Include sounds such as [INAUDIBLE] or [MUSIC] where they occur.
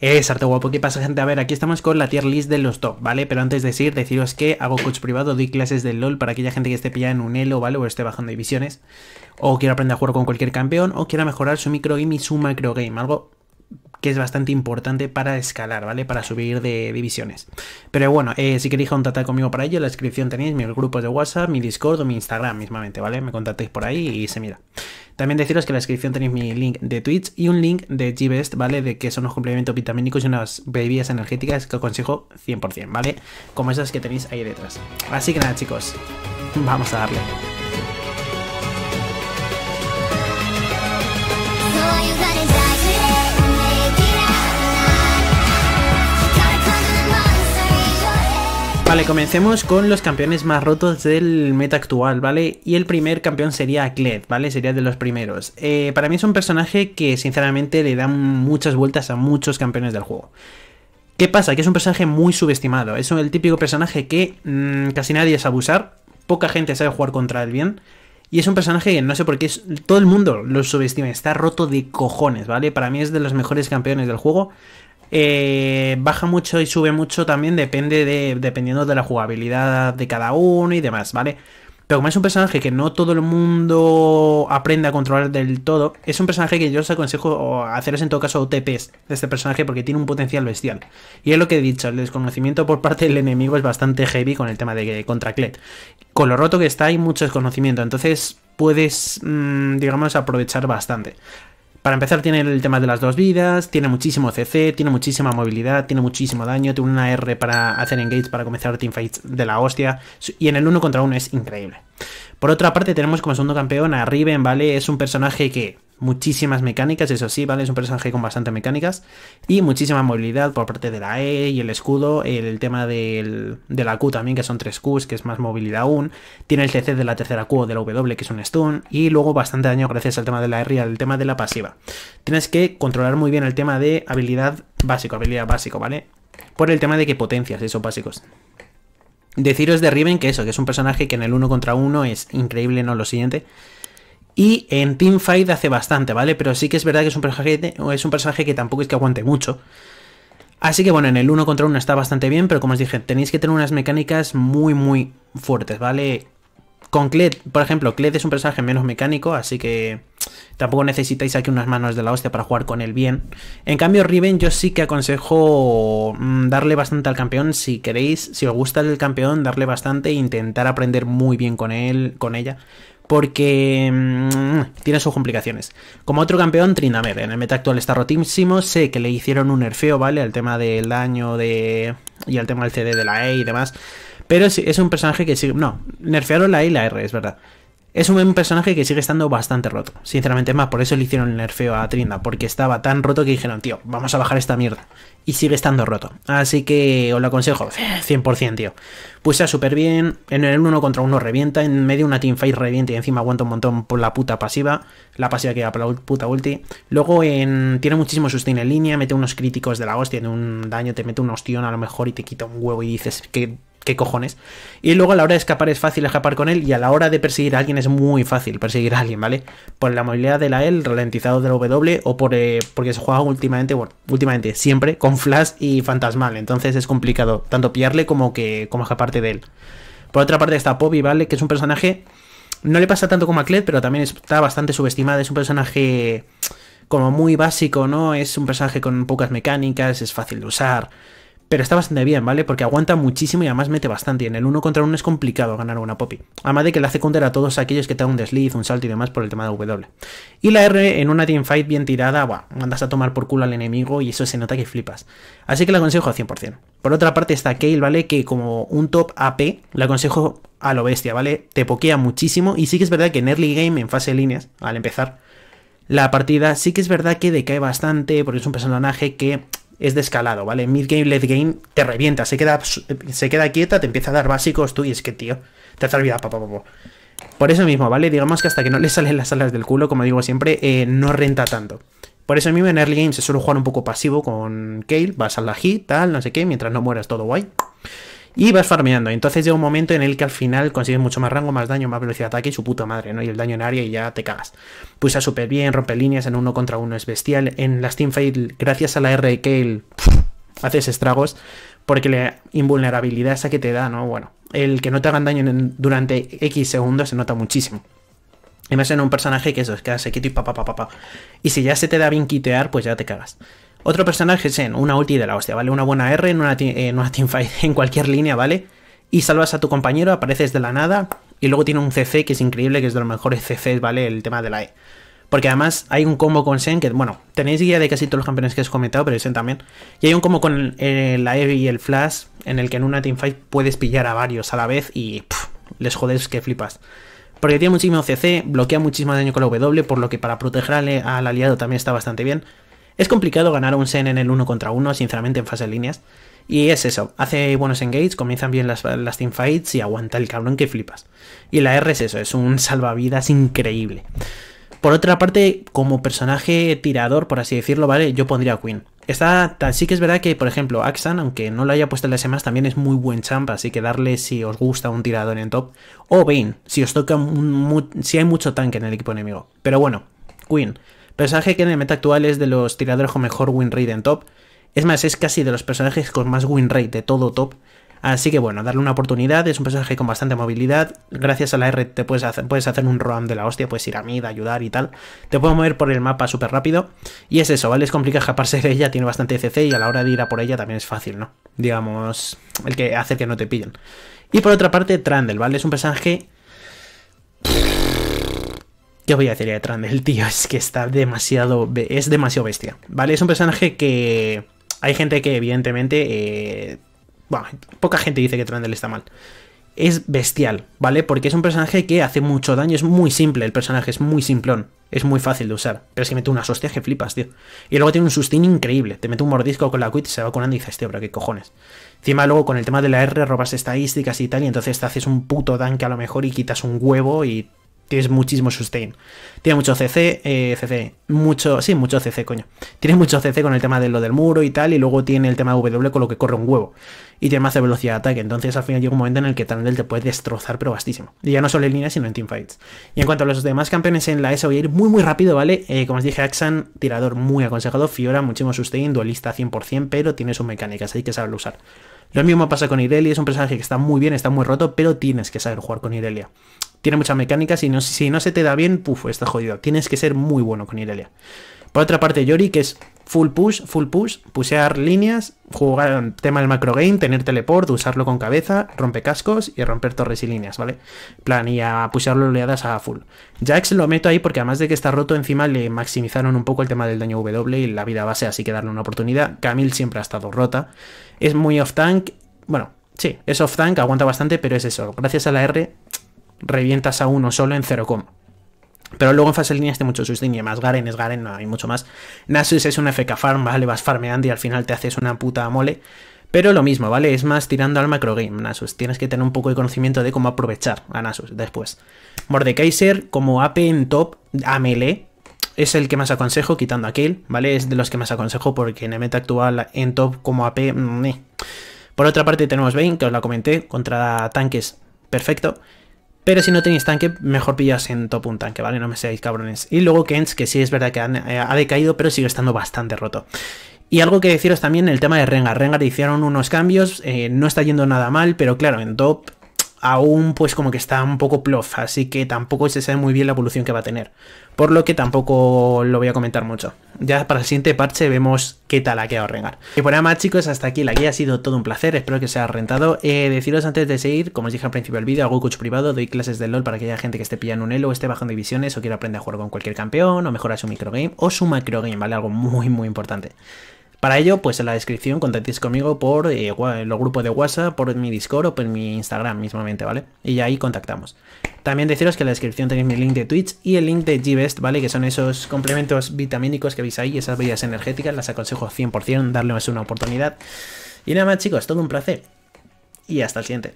Es harto guapo, ¿qué pasa gente? A ver, aquí estamos con la tier list de los top, ¿vale? Pero antes de seguir, deciros que hago coach privado, doy clases de LoL para aquella gente que esté pillada en un elo, ¿vale? O esté bajando divisiones, o quiera aprender a jugar con cualquier campeón, o quiera mejorar su micro game y su macro game, algo que es bastante importante para escalar, ¿vale? Para subir de divisiones. Pero bueno, eh, si queréis contactar conmigo para ello, en la descripción tenéis mis grupos de WhatsApp, mi Discord o mi Instagram mismamente, ¿vale? Me contactéis por ahí y se mira. También deciros que en la descripción tenéis mi link de Twitch y un link de G-Best, ¿vale? De que son unos complementos vitamínicos y unas bebidas energéticas que os consejo 100%, ¿vale? Como esas que tenéis ahí detrás. Así que nada, chicos, vamos a darle. Vale, comencemos con los campeones más rotos del meta actual, ¿vale? Y el primer campeón sería Kled, ¿vale? Sería de los primeros. Eh, para mí es un personaje que sinceramente le dan muchas vueltas a muchos campeones del juego. ¿Qué pasa? Que es un personaje muy subestimado. Es el típico personaje que mm, casi nadie sabe usar, poca gente sabe jugar contra él bien. Y es un personaje que no sé por qué es, todo el mundo lo subestima, está roto de cojones, ¿vale? Para mí es de los mejores campeones del juego. Eh, baja mucho y sube mucho también depende de, dependiendo de la jugabilidad de cada uno y demás, ¿vale? Pero como es un personaje que no todo el mundo aprende a controlar del todo, es un personaje que yo os aconsejo haceros en todo caso OTPs de este personaje porque tiene un potencial bestial. Y es lo que he dicho, el desconocimiento por parte del enemigo es bastante heavy con el tema de contra Con lo roto que está hay mucho desconocimiento, entonces puedes, mm, digamos, aprovechar bastante. Para empezar, tiene el tema de las dos vidas, tiene muchísimo CC, tiene muchísima movilidad, tiene muchísimo daño, tiene una R para hacer engage, para comenzar teamfights de la hostia, y en el uno contra uno es increíble. Por otra parte, tenemos como segundo campeón a Riven, ¿vale? Es un personaje que muchísimas mecánicas, eso sí, ¿vale? Es un personaje con bastante mecánicas y muchísima movilidad por parte de la E y el escudo, el tema del, de la Q también, que son tres Qs, que es más movilidad aún, tiene el CC de la tercera Q o de la W, que es un stun, y luego bastante daño gracias al tema de la R y al tema de la pasiva. Tienes que controlar muy bien el tema de habilidad básico, habilidad básico, ¿vale? Por el tema de que potencias esos básicos. Deciros de Riven que eso, que es un personaje que en el uno contra uno es increíble, ¿no? Lo siguiente y en Teamfight hace bastante, ¿vale? Pero sí que es verdad que es un personaje, es un personaje que tampoco es que aguante mucho. Así que bueno, en el 1 contra 1 está bastante bien, pero como os dije, tenéis que tener unas mecánicas muy, muy fuertes, ¿vale? Con Kled, por ejemplo, Kled es un personaje menos mecánico, así que tampoco necesitáis aquí unas manos de la hostia para jugar con él bien. En cambio, Riven yo sí que aconsejo mm, darle bastante al campeón si queréis, si os gusta el campeón, darle bastante e intentar aprender muy bien con él, con ella, porque mm, tiene sus complicaciones. Como otro campeón, Trinamed. En el meta actual está rotísimo. Sé que le hicieron un nerfeo, ¿vale? Al tema del daño de... y al tema del CD de la E y demás. Pero es, es un personaje que sí... No, nerfearon la E y la R, es verdad. Es un personaje que sigue estando bastante roto. Sinceramente, más por eso le hicieron el nerfeo a Trinda, porque estaba tan roto que dijeron, tío, vamos a bajar esta mierda. Y sigue estando roto. Así que os lo aconsejo, 100%, tío. Pusea pues súper bien, en el 1 contra 1 revienta, en medio una teamfight revienta y encima aguanta un montón por la puta pasiva, la pasiva que da por la puta ulti. Luego en, tiene muchísimo sustain en línea, mete unos críticos de la hostia, tiene un daño, te mete un ostión a lo mejor y te quita un huevo y dices que qué cojones. Y luego a la hora de escapar es fácil escapar con él y a la hora de perseguir a alguien es muy fácil perseguir a alguien, ¿vale? Por la movilidad de la L, ralentizado de la W o por, eh, porque se juega últimamente, bueno, últimamente siempre con flash y fantasmal, entonces es complicado tanto pillarle como que como escaparte de él. Por otra parte está Poppy, ¿vale? Que es un personaje... No le pasa tanto como a Kled, pero también está bastante subestimada es un personaje como muy básico, ¿no? Es un personaje con pocas mecánicas, es fácil de usar pero está bastante bien, ¿vale? Porque aguanta muchísimo y además mete bastante. En el uno contra uno es complicado ganar una Poppy. Además de que le hace counter a todos aquellos que te dan un desliz, un salto y demás por el tema de W. Y la R en una teamfight bien tirada, buah, Andas a tomar por culo al enemigo y eso se nota que flipas. Así que la aconsejo al 100%. Por otra parte está Kale, ¿vale? Que como un top AP, la aconsejo a lo bestia, ¿vale? Te pokea muchísimo y sí que es verdad que en early game, en fase de líneas, al empezar, la partida sí que es verdad que decae bastante porque es un personaje que es de escalado, ¿vale? Mid game, late game, te revienta, se queda, se queda quieta, te empieza a dar básicos tú y es que, tío, te has olvidado Por eso mismo, ¿vale? Digamos que hasta que no le [LAUGHS] salen las alas del culo, como digo siempre, eh, no renta tanto. Por eso mismo en early game se suele jugar un poco pasivo con Kale, vas a la hit, tal, no sé qué, mientras no mueras todo guay. Y vas farmeando. Entonces llega un momento en el que al final consigues mucho más rango, más daño, más velocidad de ataque y su puta madre, ¿no? Y el daño en área y ya te cagas. Pulsa súper bien, rompe líneas, en uno contra uno es bestial. En las teamfight, gracias a la R Kale, haces estragos porque la invulnerabilidad esa que te da, ¿no? Bueno, el que no te hagan daño durante X segundos se nota muchísimo. más en un personaje que eso, es que hace quito y pa, pa, pa, pa, Y si ya se te da bien quitear, pues ya te cagas. Otro personaje es en una ulti de la hostia, ¿vale? Una buena R en una, teamfight [LAUGHS] en cualquier línea, ¿vale? Y salvas a tu compañero, apareces de la nada y luego tiene un CC que es increíble, que es de los mejores CC, ¿vale? El tema de la E. Porque además hay un combo con Sen, que bueno, tenéis guía de casi todos los campeones que os he comentado, pero Sen también. Y hay un combo con la E y el Flash, en el que en una teamfight puedes pillar a varios a la vez y les jodes que flipas. Porque tiene muchísimo CC, bloquea muchísimo daño con la W, por lo que para proteger al aliado también está bastante bien. Es complicado ganar un Sen en el 1 contra 1 sinceramente, en fase de líneas. Y es eso, hace buenos engages, comienzan bien las, las teamfights y aguanta el cabrón que flipas. Y la R es eso, es un salvavidas increíble. Por otra parte, como personaje tirador, por así decirlo, ¿vale? Yo pondría a Queen. Está, sí que es verdad que, por ejemplo, Axan, aunque no lo haya puesto en las demás, también es muy buen champ, así que darle si os gusta un tirador en top. O Bane, si os toca si hay mucho tanque en el equipo enemigo. Pero bueno, Queen. Personaje que en el meta actual es de los tiradores con mejor win rate en top. Es más, es casi de los personajes con más win rate de todo top. Así que bueno, darle una oportunidad, es un personaje con bastante movilidad, gracias a la R te puedes hacer, puedes hacer un roam de la hostia, puedes ir a mid, ayudar y tal, te puedes mover por el mapa súper rápido, y es eso, ¿vale? Es complicado escaparse de ella, tiene bastante CC e y a la hora de ir a por ella también es fácil, ¿no? Digamos, el que hace que no te pillen. Y por otra parte, Trundle, ¿vale? Es un personaje... ¿Qué voy a decir de del tío? [LAUGHS] Es que está demasiado. Es demasiado bestia. ¿Vale? Es un personaje que. Hay gente que, evidentemente. Eh, bueno, poca gente dice que Trandel está mal. Es bestial, ¿vale? Porque es un personaje que hace mucho daño, es muy simple, el personaje es muy simplón, es muy fácil de usar. Pero es que mete unas hostias que flipas, tío. Y luego tiene un sustín increíble, te mete un mordisco con la quit y se va curando y dices, tío, pero qué cojones. Encima luego con el tema de la R robas estadísticas y tal, y entonces te haces un puto danque a lo mejor y quitas un huevo y Tienes muchísimo sustain. Tiene mucho CC, eh, CC, mucho, sí, mucho CC, coño. Tiene mucho CC con el tema de lo del muro y tal, y luego tiene el tema de W con lo que corre un huevo. Y tiene más de velocidad de ataque, entonces al final llega un momento en el que Tandel te puede destrozar, pero bastísimo. Y ya no solo en línea, sino en teamfights. Y en cuanto a los demás campeones en la e S, voy a ir muy, muy rápido, ¿vale? Eh, como os dije, Axan, tirador muy aconsejado, Fiora, muchísimo sustain, dualista 100%, pero tiene sus mecánicas, hay que saberlo usar. Lo mismo pasa con Irelia, es un personaje que está muy bien, está muy roto, pero tienes que saber jugar con Irelia. Tiene mucha mecánica, si no se te da bien, puf, está jodido. Tienes que ser muy bueno con Irelia. Por otra parte, Yori, que es full push, full push, pusear líneas, jugar tema del macro game, tener teleport, usarlo con cabeza, rompe cascos y romper torres y líneas, ¿vale? Plan, y a pusearlo oleadas a full. Jax lo meto ahí porque además de que está roto, encima le maximizaron un poco el tema del daño W y la vida base, así que darle una oportunidad. Camille siempre ha estado rota. Es muy off-tank, bueno, sí, es off-tank, aguanta bastante, pero es eso. Gracias a la R revientas a uno solo en 0, pero luego en fase de este mucho sustain y más Garen es Garen, no hay mucho más. Nasus es una FK farm, ¿vale? Vas farmeando y al final te haces una puta mole. Pero lo mismo, ¿vale? Es más tirando al macro game Nasus. Tienes que tener un poco de conocimiento de cómo aprovechar a Nasus después. Mordekaiser como AP en top a melee. Es el que más aconsejo, quitando a kill ¿vale? Es de los que más aconsejo porque en el meta actual en top como AP... Mm, eh. Por otra parte tenemos Vayne, que os la comenté, contra tanques, perfecto. Pero si no tenéis tanque, mejor pillas en top un tanque, ¿vale? No me seáis cabrones. Y luego Kens, que sí es verdad que eh, ha decaído, pero sigue estando bastante roto. Y algo que deciros también el tema de Rengar. Rengar hicieron unos cambios, eh, no está yendo nada mal, pero claro, en top aún pues como que está un poco plof, así que tampoco se sabe muy bien la evolución que va a tener. Por lo que tampoco lo voy a comentar mucho. Ya para el siguiente parche vemos qué tal ha quedado Rengar. Y por nada más chicos, hasta aquí la guía ha sido todo un placer, espero que os haya rentado. Eh, deciros antes de seguir, como os dije al principio del vídeo, hago coach privado, doy clases de LOL para que haya gente que esté pillando un elo, esté bajando divisiones o quiera aprender a jugar con cualquier campeón o mejorar su microgame o su macrogame, ¿vale? Algo muy muy importante. Para ello, pues en la descripción contactéis conmigo por el eh, los grupos de WhatsApp, por mi Discord o por mi Instagram mismamente, ¿vale? Y ahí contactamos. También deciros que en la descripción tenéis mi link de Twitch y el link de G-Best, ¿vale? Que son esos complementos vitamínicos que veis ahí, esas vías energéticas, las aconsejo 100%, darles una oportunidad. Y nada más chicos, todo un placer. Y hasta el siguiente.